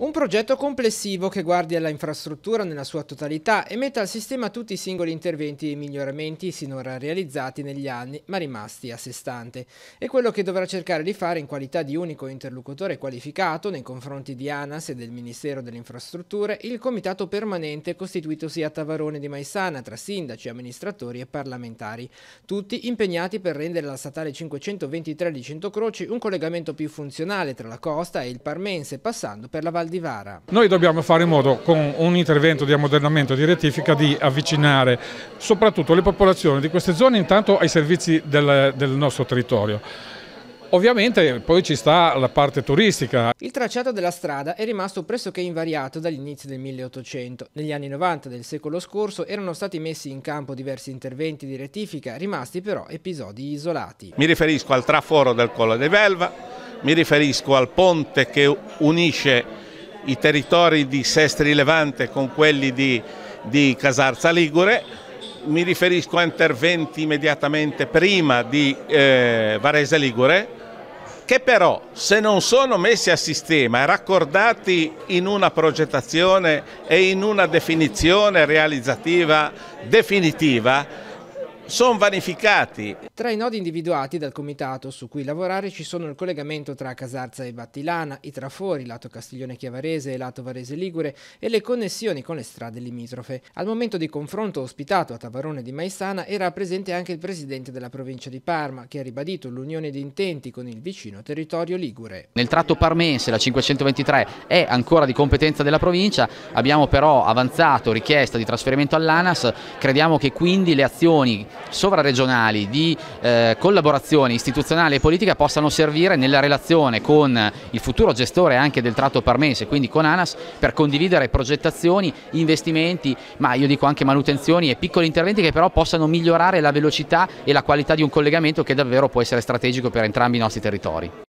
Un progetto complessivo che guardi all'infrastruttura nella sua totalità e metta al sistema tutti i singoli interventi e miglioramenti sinora realizzati negli anni ma rimasti a sé stante. È quello che dovrà cercare di fare in qualità di unico interlocutore qualificato nei confronti di ANAS e del Ministero delle Infrastrutture il comitato permanente costituitosi a Tavarone di Maisana tra sindaci, amministratori e parlamentari, tutti impegnati per rendere la statale 523 di Centocroci un collegamento più funzionale tra la costa e il Parmense passando per la Val Valdivara. Noi dobbiamo fare in modo con un intervento di ammodernamento e di rettifica di avvicinare soprattutto le popolazioni di queste zone intanto ai servizi del, del nostro territorio. Ovviamente poi ci sta la parte turistica. Il tracciato della strada è rimasto pressoché invariato dall'inizio del 1800. Negli anni 90 del secolo scorso erano stati messi in campo diversi interventi di rettifica, rimasti però episodi isolati. Mi riferisco al traforo del Collo di Velva, mi riferisco al ponte che unisce i territori di Sestri Levante con quelli di, di Casarza Ligure, mi riferisco a interventi immediatamente prima di eh, Varese Ligure, che però se non sono messi a sistema e raccordati in una progettazione e in una definizione realizzativa definitiva, sono vanificati. Tra i nodi individuati dal comitato su cui lavorare ci sono il collegamento tra Casarza e Battilana, i trafori lato Castiglione-Chiavarese e lato Varese-Ligure e le connessioni con le strade limitrofe. Al momento di confronto ospitato a Tavarone di Maissana era presente anche il presidente della provincia di Parma che ha ribadito l'unione di intenti con il vicino territorio ligure. Nel tratto parmense la 523 è ancora di competenza della provincia, abbiamo però avanzato richiesta di trasferimento all'ANAS, crediamo che quindi le azioni sovraregionali di eh, collaborazione istituzionale e politica possano servire nella relazione con il futuro gestore anche del tratto parmese, quindi con ANAS, per condividere progettazioni, investimenti, ma io dico anche manutenzioni e piccoli interventi che però possano migliorare la velocità e la qualità di un collegamento che davvero può essere strategico per entrambi i nostri territori.